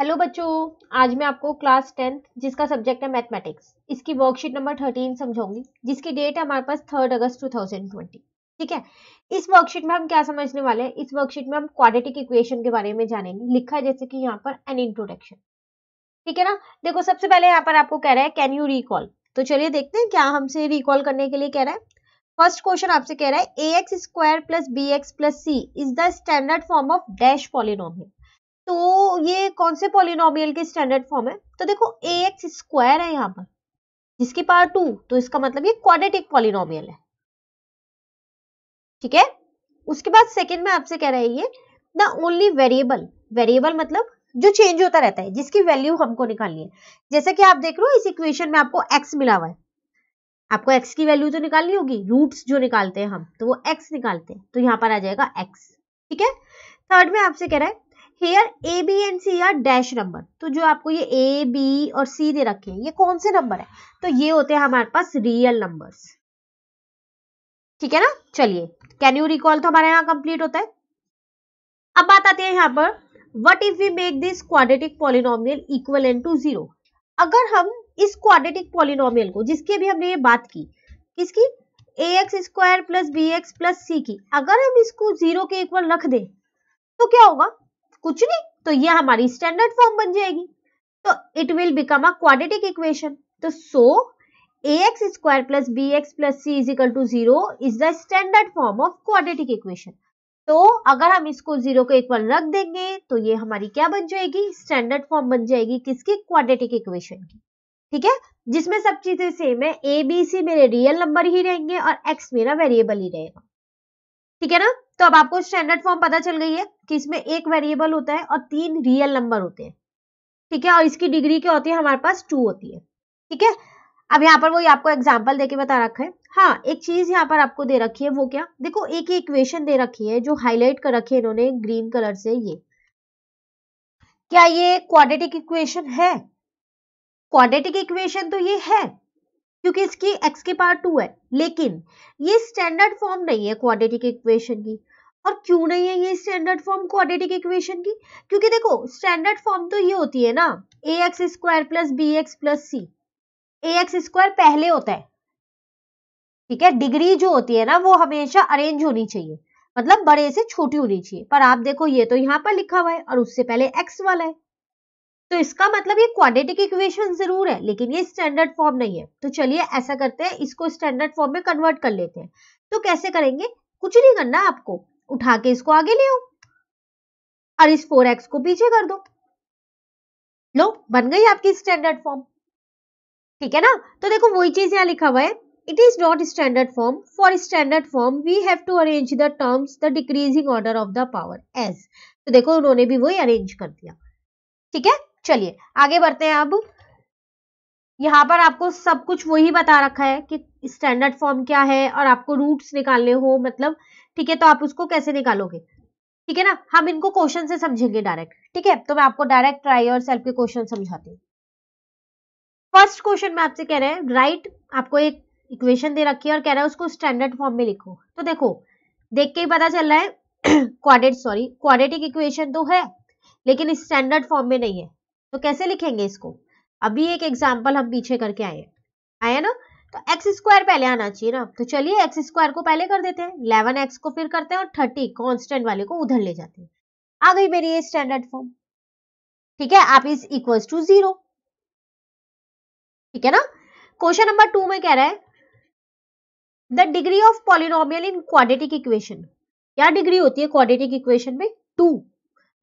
hello बच्चों आज मैं आपको क्लास टेंथ जिसका सब्जेक्ट है मैथमेटिक्स इसकी वर्कशीट नंबर थर्टीन समझाऊंगी जिसकी डेट है हमारे पास third August two thousand twenty ठीक है इस वर्कशीट में हम क्या समझने वाले हैं इस वर्कशीट में हम क्वाड्रेटिक इक्वेशन के बारे में जानेंगे लिखा है जैसे कि यहाँ पर एन इंट्रोडक्शन ठीक है ना देखो सबसे पहले यहाँ पर आपको कह रहा है कैन यू रिकॉल तो चलिए देखते हैं क्या हमसे रिकॉल करने के लिए कह रहा है फर्स्ट क्वेश्चन आपसे कह रहा है a x square plus b x plus c is the standard form of dash polynomial तो ये कौन से पॉलिनोम के स्टैंडर्ड फॉर्म है तो देखो ए एक्स स्क्वायर है यहाँ पर जिसकी पावर टू तो इसका मतलब ये क्वाड्रेटिक पॉलिनोमियल है ठीक है उसके बाद सेकेंड में आपसे कह रहे हैं ये द ओनली वेरिएबल वेरिएबल मतलब जो चेंज होता रहता है जिसकी वैल्यू हमको निकालनी है जैसे कि आप देख रहे हो इस इक्वेशन में आपको एक्स मिला हुआ है आपको एक्स की वैल्यू तो निकालनी होगी रूट्स जो निकालते हैं हम तो वो एक्स निकालते हैं तो यहाँ पर आ जाएगा एक्स ठीक है थर्ड में आपसे कह रहा है here a b and c are dash number तो जो आपको ये ए बी और सी दे रखे हैं ये कौन से नंबर है तो ये होते हैं हमारे पास रियल नंबर्स ठीक है ना चलिए कैन यू रिकॉल तो हमारे यहाँ कंप्लीट होता है अब बात आती है यहाँ पर what if we make this quadratic polynomial equal an to zero अगर हम इस क्वाड्रेटिक पॉलिनोमियल को जिसकी अभी हमने ये बात की किसकी a x square plus b x plus c की अगर हम इसको जीरो के इक्वल रख दें तो क्या होगा कुछ नहीं तो ये हमारी स्टैंडर्ड फॉर्म बन जाएगी तो it will become a quadratic equation तो so a x square plus b x plus c is equal to zero is the standard form of quadratic equation तो अगर हम इसको जीरो को इक्वल रख देंगे तो ये हमारी क्या बन जाएगी स्टैंडर्ड फॉर्म बन जाएगी किसकी क्वाड्रेटिक इक्वेशन की ठीक है जिसमें सब चीजें सेम है ए बी सी मेरे रियल नंबर ही रहेंगे और एक्स मेरा वेरिएबल ही रहेगा ठीक है ना तो अब आपको स्टैंडर्ड फॉर्म पता चल गई है कि इसमें एक वेरिएबल होता है और तीन रियल नंबर होते हैं ठीक है और इसकी डिग्री क्या होती है हमारे पास टू होती है ठीक है अब यहाँ पर वही आपको एग्जाम्पल देके बता रखा है हाँ एक चीज यहाँ पर आपको दे रखी है वो क्या देखो एक ही इक्वेशन दे रखी है जो हाईलाइट कर रखी है इन्होंने ग्रीन कलर से ये क्या ये क्वाड्रेटिक इक्वेशन है क्वाड्रेटिक इक्वेशन तो ये है क्योंकि इसकी एक्स के पावर टू है लेकिन ये स्टैंडर्ड फॉर्म नहीं है क्वाड्रेटिक इक्वेशन की और क्यों नहीं है ये स्टैंडर्ड फॉर्म क्वाड्रेटिक इक्वेशन की क्योंकि देखो स्टैंडर्ड फॉर्म तो ये होती है ना a x square plus b x plus c a x square पहले होता है ठीक है डिग्री जो होती है ना वो हमेशा अरेंज होनी चाहिए मतलब बड़े से छोटी होनी चाहिए पर आप देखो ये तो यहाँ पर लिखा हुआ है और उससे पहले एक्स वाला है तो इसका मतलब ये क्वाड्रेटिक इक्वेशन जरूर है लेकिन ये स्टैंडर्ड फॉर्म नहीं है तो चलिए ऐसा करते हैं इसको स्टैंडर्ड फॉर्म में कन्वर्ट कर लेते हैं तो कैसे करेंगे कुछ नहीं करना आपको उठा के इसको आगे ले आओ और इस फोर एक्स को पीछे कर दो लो बन गई आपकी स्टैंडर्ड फॉर्म ठीक है ना तो देखो वही चीज यहाँ लिखा हुआ है it is not standard form for standard form we have to arrange the terms the decreasing order of the power as तो देखो उन्होंने भी वही अरेंज कर दिया ठीक है चलिए आगे बढ़ते हैं अब यहाँ पर आपको सब कुछ वही बता रखा है कि स्टैंडर्ड फॉर्म क्या है और आपको रूट्स निकालने हो मतलब ठीक है तो आप उसको कैसे निकालोगे ठीक है ना हम इनको क्वेश्चन से समझेंगे डायरेक्ट ठीक है तो मैं आपको डायरेक्ट ट्राई और सेल्फ के क्वेश्चन समझाती हूँ फर्स्ट क्वेश्चन में आपसे कह रहे हैं राइट आपको एक इक्वेशन दे रखी है और कह रहा है उसको स्टैंडर्ड फॉर्म में लिखो तो देखो देख के ही पता चल रहा है क्वाड्रेट सॉरी क्वाड्रेटिक इक्वेशन तो है लेकिन स्टैंडर्ड फॉर्म में नहीं है तो कैसे लिखेंगे इसको अभी एक एग्जाम्पल हम पीछे करके आए आया ना तो एक्स स्क्वायर पहले आना चाहिए ना तो चलिए एक्स स्क्वायर को पहले कर देते हैं इलेवन एक्स को फिर करते हैं और थर्टी कॉन्स्टेंट वाले को उधर ले जाते हैं आ गई मेरी ये स्टैंडर्ड फॉर्म ठीक है आप इज इक्वल टू जीरो ठीक है ना क्वेश्चन नंबर टू में कह रहा है the degree of polynomial in quadratic equation क्या डिग्री होती है क्वाड्रेटिक इक्वेशन में टू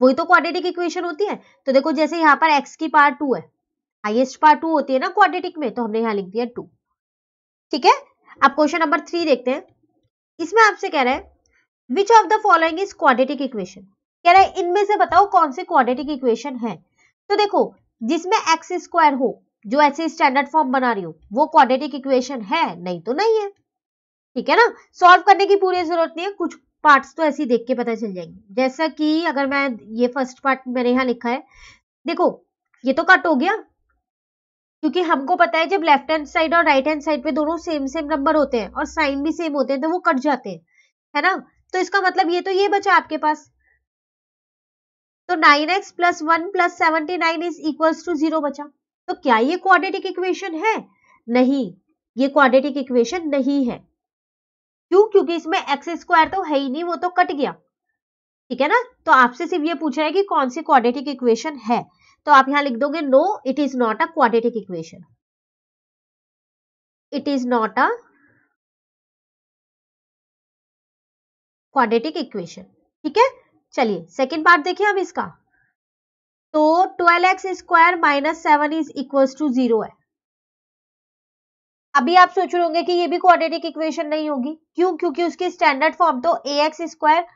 वही तो क्वाड्रेटिक इक्वेशन होती है तो देखो जैसे यहाँ पर एक्स की पार्ट टू है हाइएस्ट पार्ट टू होती है ना क्वाड्रेटिक में तो हमने यहां लिख दिया टू ठीक है अब क्वेश्चन नंबर थ्री देखते हैं इसमें आपसे कह रहे हैं which of the following is quadratic equation कह रहे हैं इनमें से बताओ कौन से क्वाड्रेटिक इक्वेशन है तो देखो जिसमें एक्स स्क्वायर हो जो ऐसे स्टैंडर्ड फॉर्म बना रही हो वो क्वाड्रेटिक इक्वेशन है नहीं तो नहीं है ठीक है ना सॉल्व करने की पूरी जरूरत नहीं है कुछ पार्ट्स तो ऐसे देख के पता चल जाएंगे जैसा कि अगर मैं ये फर्स्ट पार्ट मैंने यहाँ लिखा है देखो ये तो कट हो गया क्योंकि हमको पता है जब लेफ्ट हैंड साइड और राइट हैंड साइड पे दोनों सेम सेम नंबर होते हैं और साइन भी सेम होते हैं तो वो कट जाते हैं है ना तो इसका मतलब ये तो ये बचा आपके पास तो nine x plus one plus seventy nine is equal to zero बचा तो क्या ये क्वाड्रेटिक इक्वेशन है नहीं ये क्वाड्रेटिक इक्वेशन नहीं है क्यों क्योंकि इसमें एक्स स्क्वायर तो है ही नहीं वो तो कट गया ठीक है ना तो आपसे सिर्फ ये पूछा है कि कौन सी क्वाड्रेटिक इक्वेशन है तो आप यहां लिख दोगे no it is not a quadratic equation it is not a quadratic equation ठीक है चलिए सेकेंड पार्ट देखिए हम इसका तो twelve x square minus seven is equal to zero है अभी आप सोच रहे होंगे कि ये भी क्वाड्रेटिक इक्वेशन नहीं होगी क्यों क्योंकि उसकी स्टैंडर्ड फॉर्म तो a x square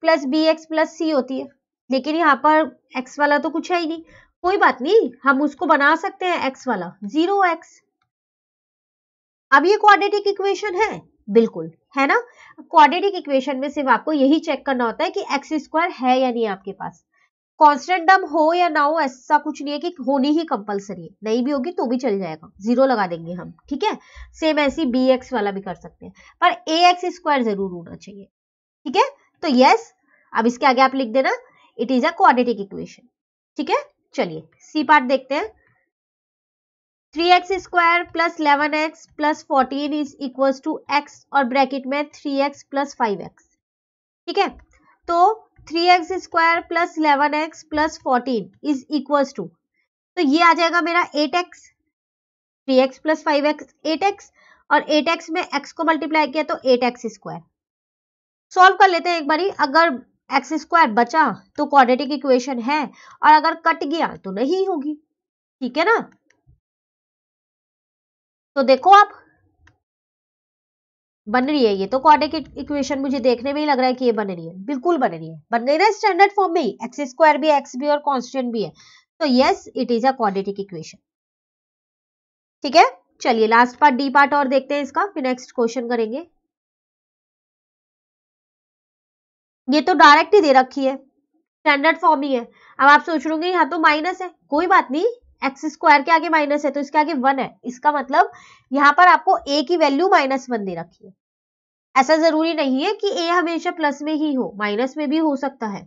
plus b x plus c होती है लेकिन यहाँ पर एक्स वाला तो कुछ है ही नहीं कोई बात नहीं हम उसको बना सकते हैं एक्स वाला जीरो एक्स अब ये क्वाड्रेटिक इक्वेशन है बिल्कुल है ना क्वाड्रेटिक इक्वेशन में सिर्फ आपको यही चेक करना होता है कि एक्स स्क्वायर है या नहीं आपके पास कॉन्स्टेंट टर्म हो या ना हो ऐसा कुछ नहीं है कि होनी ही कंपलसरी है नहीं भी होगी तो भी चल जाएगा जीरो लगा देंगे हम ठीक है सेम ऐसी बी एक्स वाला भी कर सकते हैं पर ए एक्स स्क्वायर जरूर होना चाहिए ठीक है तो यस अब इसके आगे आप लिख देना it is a quadratic equation ठीक है चलिए सी पार्ट देखते हैं three x square plus eleven x plus fourteen is equal to x और ब्रैकेट में three x plus five x ठीक है तो three x square plus eleven x plus fourteen is equal to तो ये आ जाएगा मेरा eight x three x plus five x eight x और एट एक्स में एक्स को मल्टीप्लाई किया तो एट एक्स स्क्वायर सॉल्व कर लेते हैं एक बारी अगर एक्स स्क्वायर बचा तो क्वाड्रेटिक इक्वेशन है और अगर कट गया तो नहीं होगी ठीक है ना तो देखो आप बन रही है ये तो क्वाड्रेटिक इक्वेशन मुझे देखने में ही लग रहा है कि ये बन रही है बिल्कुल बन रही है बन रही ना स्टैंडर्ड फॉर्म में ही एक्स स्क्वायर भी एक्स भी और कॉन्स्टेंट भी है तो yes it is a quadratic equation ठीक है चलिए लास्ट पार्ट डी पार्ट और देखते हैं इसका फिर नेक्स्ट क्वेश्चन करेंगे ये तो डायरेक्ट ही दे रखी है स्टैंडर्ड फॉर्म ही है अब आप सोच रहे यहाँ तो माइनस है कोई बात नहीं एक्स स्क्वायर के आगे माइनस है तो इसके आगे वन है इसका मतलब यहाँ पर आपको ए की वैल्यू माइनस वन दे रखी है ऐसा जरूरी नहीं है कि ए हमेशा प्लस में ही हो माइनस में भी हो सकता है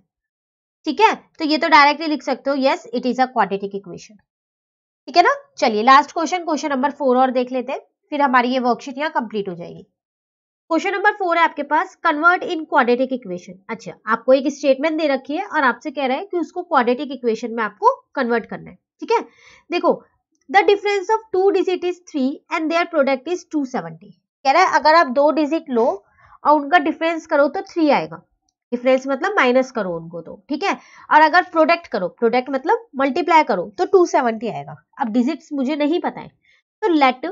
ठीक है तो ये तो डायरेक्टली लिख सकते हो yes it is a quadratic equation ठीक है ना चलिए last question question number four और देख लेते हैं फिर हमारी ये वर्कशीट यहाँ कंप्लीट हो जाएगी क्वेश्चन नंबर फोर है आपके पास कन्वर्ट इन क्वाड्रेटिक इक्वेशन अच्छा आपको एक स्टेटमेंट दे रखी है और आपसे कह रहा है कि उसको क्वाड्रेटिक इक्वेशन में आपको कन्वर्ट करना है ठीक है देखो the difference of two digit is three and their product is two seventy कह रहा है अगर आप दो डिजिट लो और उनका डिफरेंस करो तो थ्री आएगा डिफरेंस मतलब माइनस करो उनको तो ठीक है और अगर प्रोडक्ट करो प्रोडक्ट मतलब मल्टीप्लाई करो तो टू सेवेंटी आएगा अब डिजिट मुझे नहीं पता है तो लेट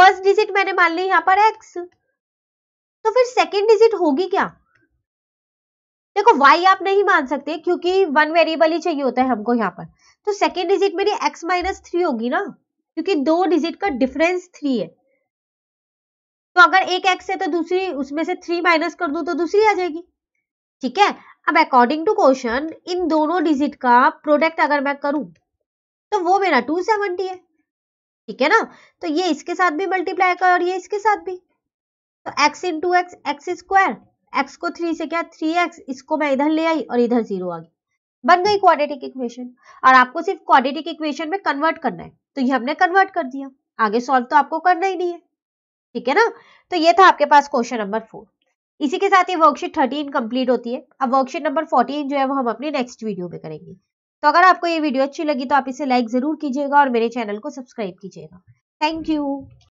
फर्स्ट डिजिट मैंने मान ली यहाँ पर एक्स तो फिर सेकेंड डिजिट होगी क्या देखो वाई आप नहीं मान सकते क्योंकि वन वेरिएबल ही चाहिए होता है हमको यहाँ पर तो सेकेंड डिजिट मेरी एक्स माइनस थ्री होगी ना क्योंकि दो डिजिट का डिफरेंस थ्री है तो अगर एक एक्स है तो दूसरी उसमें से थ्री माइनस कर दू तो दूसरी आ जाएगी ठीक है अब अकॉर्डिंग टू क्वेश्चन इन दोनों डिजिट का प्रोडक्ट अगर मैं करूं तो वो मेरा टू सेवेंटी है ठीक है ना तो ये इसके साथ भी मल्टीप्लाई कर और ये इसके साथ भी तो x into x x square x को थ्री से क्या थ्री एक्स इसको मैं इधर ले आई और इधर जीरो आ गई बन गई क्वाड्रेटिक इक्वेशन और आपको सिर्फ क्वाड्रेटिक इक्वेशन में कन्वर्ट करना है तो ये हमने कन्वर्ट कर दिया आगे सॉल्व तो आपको करना ही नहीं है ठीक है ना तो ये था आपके पास क्वेश्चन नंबर फोर इसी के साथ ये वर्कशीट थर्टीन कंप्लीट होती है अब वर्कशीट नंबर फोर्टीन जो है वो हम अपनी नेक्स्ट वीडियो में करेंगे तो अगर आपको ये वीडियो अच्छी लगी तो आप इसे लाइक ज़रूर कीजिएगा और मेरे चैनल को सब्सक्राइब कीजिएगा थैंक यू